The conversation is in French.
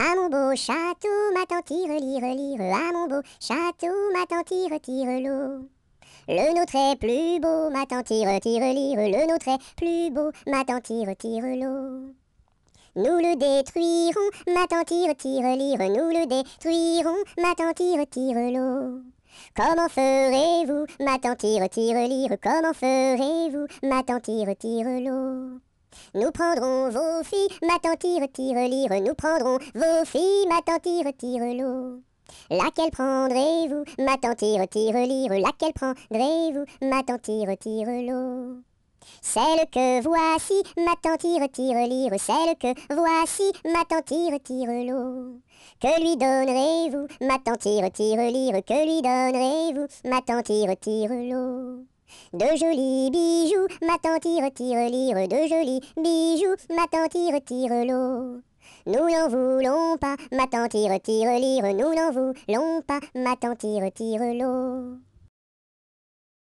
À mon beau château, ma tante tire, lire, lire, à mon beau château, ma tante tire, tire l'eau. Le nôtre est plus beau, ma tante tire, tire, lire, le nôtre est plus beau, ma tante tire, tire l'eau. Nous le détruirons, ma tante tire, tire, lire, nous le détruirons, ma tante tire, tire l'eau. Comment ferez-vous, ma tante tire, tire, lire, comment ferez-vous, ma tante tire, tire l'eau. Nous prendrons vos filles, ma tante tire, lire, nous prendrons vos filles, ma tante tire, tire l'eau. Laquelle prendrez-vous, ma tante tire, lire, laquelle prendrez-vous, ma tante tire, l'eau. Celle que voici, ma tante tire, lire, celle que voici, ma tante tire, l'eau. Que lui donnerez-vous, ma tante tire, lire, que lui donnerez-vous, ma tante tire, l'eau. De jolis bijoux, ma tante retire lire, de jolis bijoux, ma tante retire retire l'eau. Nous n'en voulons pas, ma tante retire retire lire, nous n'en voulons pas, ma tante y retire l'eau.